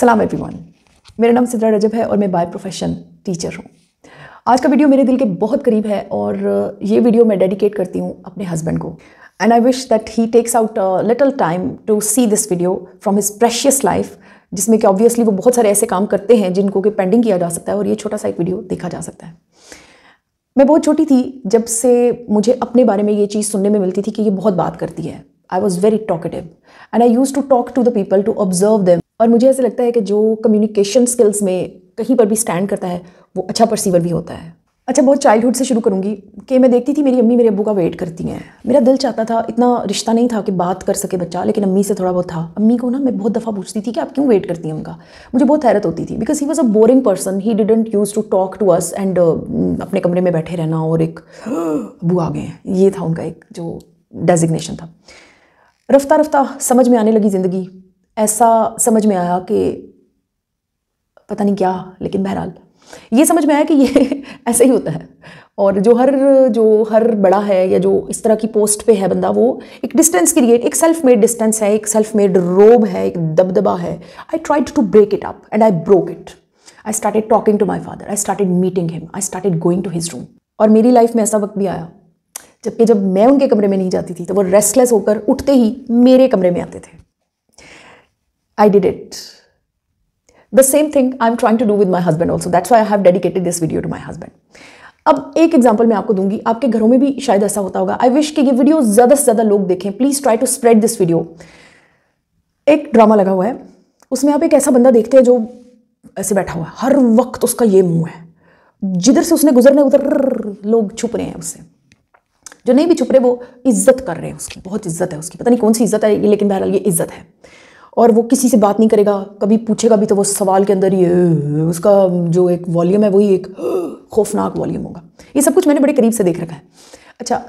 सलाम एवरीवन मेरा नाम सिद्रा रजब है और मैं बाय प्रोफेशन टीचर हूँ आज का वीडियो मेरे दिल के बहुत करीब है और ये वीडियो मैं डेडिकेट करती हूँ अपने हस्बैंड को and I wish that he takes out little time to see this video from his precious life जिसमें कि ऑब्वियसली वो बहुत सारे ऐसे काम करते हैं जिनको कि पेंडिंग किया जा सकता है और ये छोटा सा एक वीडियो देखा जा सकता है मैं बहुत छोटी थी जब से मुझे अपने बारे में ये चीज़ सुनने में मिलती थी कि ये बहुत बात करती है I was very talkative and I use to talk to the people to observe them और मुझे ऐसा लगता है कि जो कम्युनिकेशन स्किल्स में कहीं पर भी स्टैंड करता है वो अच्छा परसीवर भी होता है अच्छा बहुत चाइल्डहुड से शुरू करूँगी कि मैं देखती थी मेरी अम्मी मेरे अबू का वेट करती हैं मेरा दिल चाहता था इतना रिश्ता नहीं था कि बात कर सके बच्चा लेकिन अम्मी से थोड़ा बहुत था अम्मी को ना मैं बहुत दफ़ा पूछती थी कि आप क्यों वेट करती हैं उनका मुझे बहुत हैरत होती थी because he was a boring person he didn't use to talk to us and अपने कमरे में बैठे रहना और एक अबू आ गए हैं ये था उनका एक जो डेजिग्नेशन था रफ्ता रफ्ता समझ में आने लगी ज़िंदगी ऐसा समझ में आया कि पता नहीं क्या लेकिन बहरहाल ये समझ में आया कि ये ऐसे ही होता है और जो हर जो हर बड़ा है या जो इस तरह की पोस्ट पे है बंदा वो एक डिस्टेंस क्रिएट एक सेल्फ मेड डिस्टेंस है एक सेल्फ मेड रोब है एक दबदबा है I tried to break it up and I broke it I started talking to my father I started meeting him I started going to his room और मेरी life में ऐसा वक्त भी आया जबकि जब मैं उनके कमरे में नहीं जाती थी तो वो रेस्टलेस होकर उठते ही मेरे कमरे में आते थे I did it. The same thing I'm trying to do with my husband also. That's why I have dedicated this video to my husband. अब एक एग्जाम्पल मैं आपको दूंगी आपके घरों में भी शायद ऐसा होता होगा आई विश कि ये वीडियो ज़्यादा से ज़्यादा लोग देखें please try to spread this video एक ड्रामा लगा हुआ है उसमें आप एक ऐसा बंदा देखते हैं जो ऐसे बैठा हुआ है हर वक्त उसका ये मुंह है जिधर से उसने गुजरना है उधर लोग छुप रहे हैं उससे जो नहीं भी छुप रहे वो इज्जत कर रहे हैं उसकी बहुत इज्जत है उसकी पता नहीं कौन सी इज्जत है लेकिन बहरहाल ये इज्जत है और वो किसी से बात नहीं करेगा कभी पूछेगा भी तो वो सवाल के अंदर ये उसका जो एक वॉल्यूम है वही एक खौफनाक वॉल्यूम होगा ये सब कुछ मैंने बड़े करीब से देख रखा है अच्छा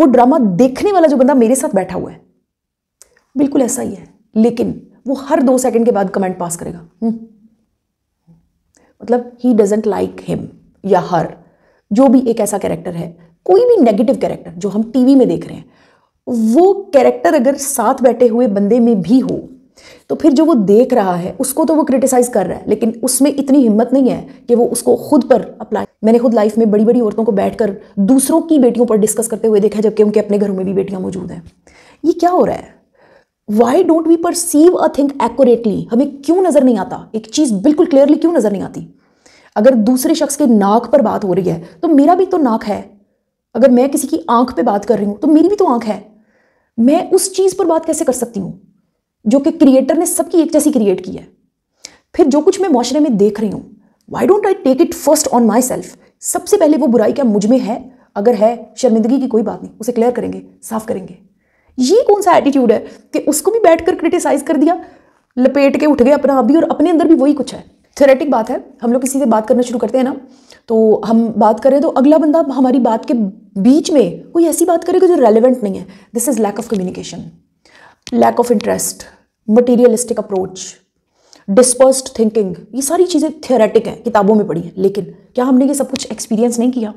वो ड्रामा देखने वाला जो बंदा मेरे साथ बैठा हुआ है बिल्कुल ऐसा ही है लेकिन वो हर दो सेकंड के बाद कमेंट पास करेगा हम्म। मतलब ही डजेंट लाइक हिम या हर जो भी एक ऐसा कैरेक्टर है कोई भी नेगेटिव कैरेक्टर जो हम टीवी में देख रहे हैं वो कैरेक्टर अगर साथ बैठे हुए बंदे में भी हो तो फिर जो वो देख रहा है उसको तो वो क्रिटिसाइज़ कर रहा है लेकिन उसमें इतनी हिम्मत नहीं है कि वो उसको खुद पर अप्लाई मैंने खुद लाइफ में बड़ी बड़ी औरतों को बैठकर दूसरों की बेटियों पर डिस्कस करते हुए देखा जबकि उनके अपने घरों में भी बेटियां मौजूद हैं ये क्या हो रहा है why don't we perceive a think accurately हमें क्यों नज़र नहीं आता एक चीज़ बिल्कुल क्लियरली क्यों नज़र नहीं आती अगर दूसरे शख्स के नाक पर बात हो रही है तो मेरा भी तो नाक है अगर मैं किसी की आंख पे बात कर रही हूँ तो मेरी भी तो आंख है मैं उस चीज़ पर बात कैसे कर सकती हूँ जो कि क्रिएटर ने सबकी एक जैसी क्रिएट की है फिर जो कुछ मैं माशरे में देख रही हूँ why don't I take it first on myself सबसे पहले वो बुराई क्या मुझ में है अगर है शर्मिंदगी की कोई बात नहीं उसे क्लियर करेंगे साफ करेंगे ये कौन सा एटीट्यूड है कि उसको भी बैठ कर क्रिटिसाइज कर दिया लपेट के उठ गए अपना अभी और अपने अंदर भी वही कुछ है थेरेटिक बात है हम लोग किसी से बात करना शुरू करते हैं ना तो हम बात करें तो अगला बंदा हमारी बात के बीच में कोई ऐसी बात करेगा जो रेलिवेंट नहीं है this is lack of communication lack of interest materialistic approach dispersed thinking ये सारी चीज़ें थियोरेटिक हैं किताबों में पढ़ी हैं लेकिन क्या हमने ये सब कुछ एक्सपीरियंस नहीं किया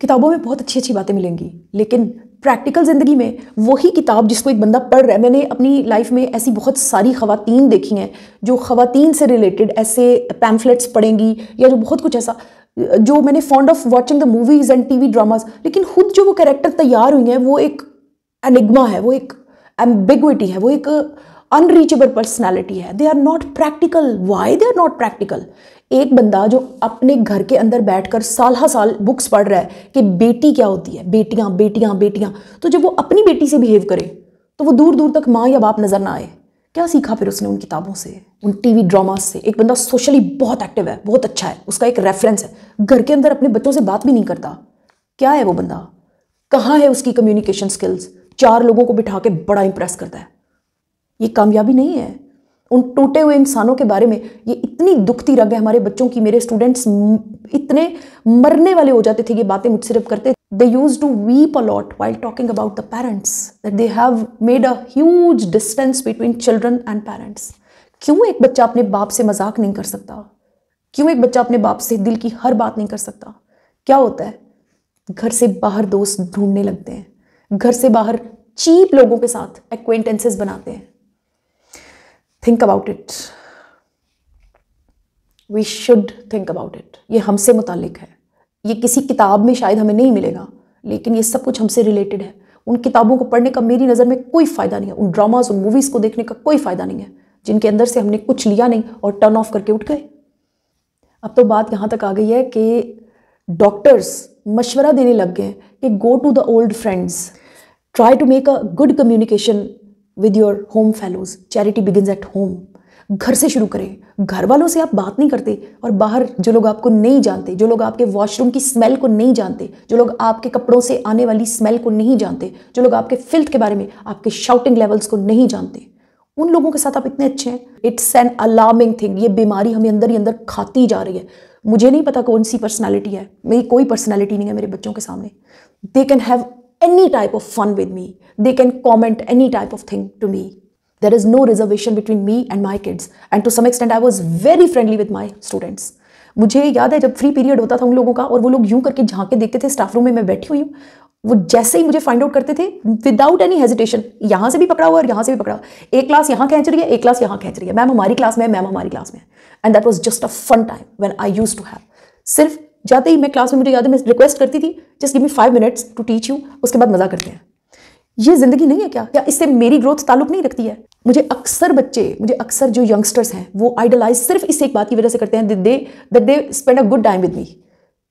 किताबों में बहुत अच्छी अच्छी बातें मिलेंगी लेकिन प्रैक्टिकल ज़िंदगी में वही किताब जिसको एक बंदा पढ़ रहा है मैंने अपनी लाइफ में ऐसी बहुत सारी खवतिन देखी हैं जो खवतिन से रिलेटेड ऐसे पैम्फलेट्स पढ़ेंगी या जो बहुत कुछ ऐसा जो मैंने fond of watching the movies and T dramas लेकिन खुद जो वो कैरेक्टर तैयार हुई हैं वो एक एनिग्मा है वो एक एम्बिग्विटी है वो एक अनरीचेबल पर्सनैलिटी है they are not practical why they are not practical एक बंदा जो अपने घर के अंदर बैठकर साल हा साल बुक्स पढ़ रहा है कि बेटी क्या होती है बेटियाँ बेटियाँ बेटियाँ तो जब वो अपनी बेटी से बिहेव करे तो वो दूर दूर तक माँ या बाप नज़र ना आए क्या सीखा फिर उसने उन किताबों से उन टीवी ड्रामाज से एक बंदा सोशली बहुत एक्टिव है बहुत अच्छा है उसका एक रेफरेंस है घर के अंदर अपने बच्चों से बात भी नहीं करता क्या है वो बंदा कहाँ है उसकी कम्युनिकेशन स्किल्स चार लोगों को बिठा के बड़ा इंप्रेस करता है ये कामयाबी नहीं है उन टूटे हुए इंसानों के बारे में ये इतनी दुखती रग है हमारे बच्चों की मेरे स्टूडेंट्स इतने मरने वाले हो जाते थे ये बातें मुझसे जब करते they use to weep a lot while talking about the parents that they have made a huge distance between children and parents क्यों एक बच्चा अपने बाप से मजाक नहीं कर सकता क्यों एक बच्चा अपने बाप से दिल की हर बात नहीं कर सकता क्या होता है घर से बाहर दोस्त ढूंढने लगते हैं घर से बाहर चीप लोगों के साथ एक्वेंटेंसेस बनाते हैं think about it we should think about it ये हमसे मुतालिक है ये किसी किताब में शायद हमें नहीं मिलेगा लेकिन ये सब कुछ हमसे रिलेटेड है उन किताबों को पढ़ने का मेरी नज़र में कोई फ़ायदा नहीं है उन ड्रामाज और मूवीज़ को देखने का कोई फ़ायदा नहीं है जिनके अंदर से हमने कुछ लिया नहीं और टर्न ऑफ करके उठ गए अब तो बात यहाँ तक आ गई है कि डॉक्टर्स मशवरा देने लग गए कि go to the old friends try to make a good communication with your home fellows charity begins at home घर से शुरू करें घर वालों से आप बात नहीं करते और बाहर जो लोग आपको नहीं जानते जो लोग आपके वॉशरूम की स्मेल को नहीं जानते जो लोग आपके कपड़ों से आने वाली स्मेल को नहीं जानते जो लोग आपके फिल्थ के बारे में आपके शाउटिंग लेवल्स को नहीं जानते उन लोगों के साथ आप इतने अच्छे हैं इट्स एन अलार्मिंग थिंग ये बीमारी हमें अंदर ही अंदर खाती जा रही है मुझे नहीं पता कौन सी पर्सनैलिटी है मेरी कोई पर्सनैलिटी नहीं है मेरे बच्चों के सामने they can have any type of fun with me they can comment any type of thing to me there is no reservation between me and my kids and to some extend I was very friendly with my students मुझे याद है जब free period होता था उन लोगों का और वो लोग यूं करके झांके देखते थे स्टाफ रूम में मैं बैठी हुई हूँ वो जैसे ही मुझे फाइंड आउट करते थे विदाउट एनी हेजिटेशन यहां से भी पकड़ा हुआ और यहां से भी पकड़ा हुआ एक क्लास यहां खेच रही है एक क्लास यहाँ खेच रही है मैम हमारी क्लास में है मैम हमारी क्लास में and that was just a fun time when I use to have सिर्फ जाते ही मैं क्लास में मुझे याद है मैं रिक्वेस्ट करती थी just give me five minutes to teach you उसके बाद मज़ा करते हैं ये ज़िंदगी नहीं है क्या या इससे मेरी ग्रोथ ताल्लुक नहीं रखती है मुझे अक्सर बच्चे मुझे अक्सर जो यंगस्टर्स हैं वो आइडलाइज सिर्फ इस एक बात की वजह से करते हैं they they spend a good time with me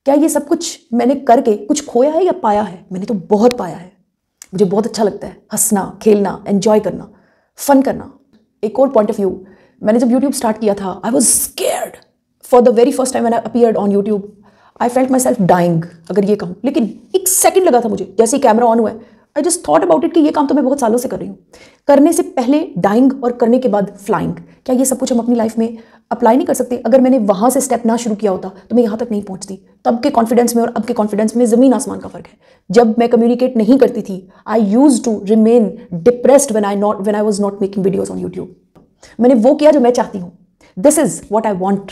क्या ये सब कुछ मैंने करके कुछ खोया है या पाया है मैंने तो बहुत पाया है मुझे बहुत अच्छा लगता है हंसना खेलना एंजॉय करना फन करना एक और पॉइंट ऑफ व्यू मैंने जब यूट्यूब स्टार्ट किया था I was scared for the very first time I appeared on YouTube I felt myself dying अगर ये कहूँ लेकिन एक सेकेंड लगा था मुझे जैसे ही कैमरा ऑन हुआ है I just thought about it कि ये काम तो मैं बहुत सालों से कर रही हूँ करने से पहले डाइंग और करने के बाद फ्लाइंग क्या ये सब कुछ हम अपनी लाइफ में अप्लाई नहीं कर सकते अगर मैंने वहाँ से स्टेप ना शुरू किया होता तो मैं यहाँ तक नहीं पहुँचती तब के कॉन्फिडेंस में और अब के कॉन्फिडेंस में ज़मीन आसमान का फ़र्क है जब मैं कम्युनिकेट नहीं करती थी I use to remain depressed one I not when I was not making videos on YouTube मैंने वो किया जो मैं चाहती हूँ this is what I want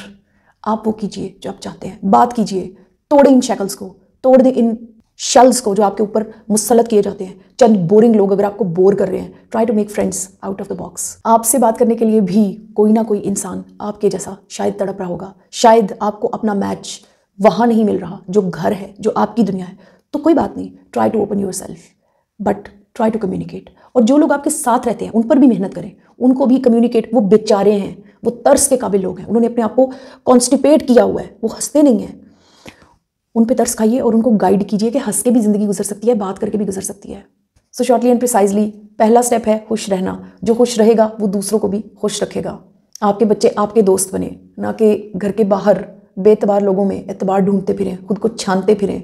आप वो कीजिए जो आप चाहते हैं बात कीजिए तोड़े इन शक्ल्स को तोड़ दें इन शल्स को जो आपके ऊपर मुसलत किए जाते हैं चंद बोरिंग लोग अगर आपको बोर कर रहे हैं try to make friends out of the box आपसे बात करने के लिए भी कोई ना कोई इंसान आपके जैसा शायद तड़प रहा होगा शायद आपको अपना मैच वहाँ नहीं मिल रहा जो घर है जो आपकी दुनिया है तो कोई बात नहीं try to open yourself but try to communicate और जो लोग आपके साथ रहते हैं उन पर भी मेहनत करें उनको भी कम्युनिकेट वो बेचारे हैं वो तर्स के काबिल लोग हैं उन्होंने अपने आप को कॉन्स्टिपेट किया हुआ है वो हंसते नहीं हैं उन पर तर्स खाइए और उनको गाइड कीजिए कि हंस के भी ज़िंदगी गुजर सकती है बात करके भी गुजर सकती है सो शॉर्टली एंड प्रिसाइजली पहला स्टेप है खुश रहना जो खुश रहेगा वो दूसरों को भी खुश रखेगा आपके बच्चे आपके दोस्त बने ना कि घर के बाहर बेतबार लोगों में एतबार ढूंढते फिरें खुद को छानते फिरें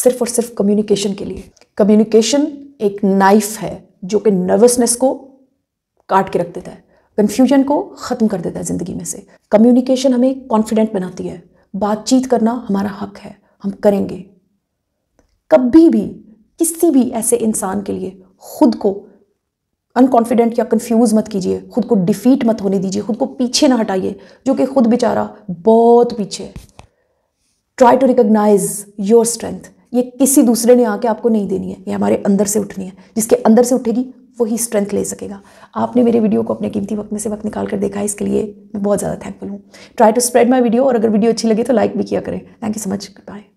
सिर्फ और सिर्फ कम्युनिकेशन के लिए कम्युनिकेशन एक नाइफ है जो कि नर्वसनेस को काट के रख देता है कन्फ्यूजन को ख़त्म कर देता है ज़िंदगी में से कम्युनिकेशन हमें कॉन्फिडेंट बनाती है बातचीत करना हमारा हक है हम करेंगे कभी भी किसी भी ऐसे इंसान के लिए खुद को अनकॉन्फिडेंट या कंफ्यूज मत कीजिए खुद को डिफीट मत होने दीजिए खुद को पीछे ना हटाइए जो कि खुद बेचारा बहुत पीछे है try to recognise your strength ये किसी दूसरे ने आके आपको नहीं देनी है ये हमारे अंदर से उठनी है जिसके अंदर से उठेगी वही स्ट्रेंथ ले सकेगा आपने मेरे वीडियो को अपने कीमती वक्त में से वक्त निकाल कर देखा है इसके लिए मैं बहुत ज़्यादा थैंकफुल हूँ try to spread my video और अगर वीडियो अच्छी लगे तो लाइक भी किया करें thank you so much bye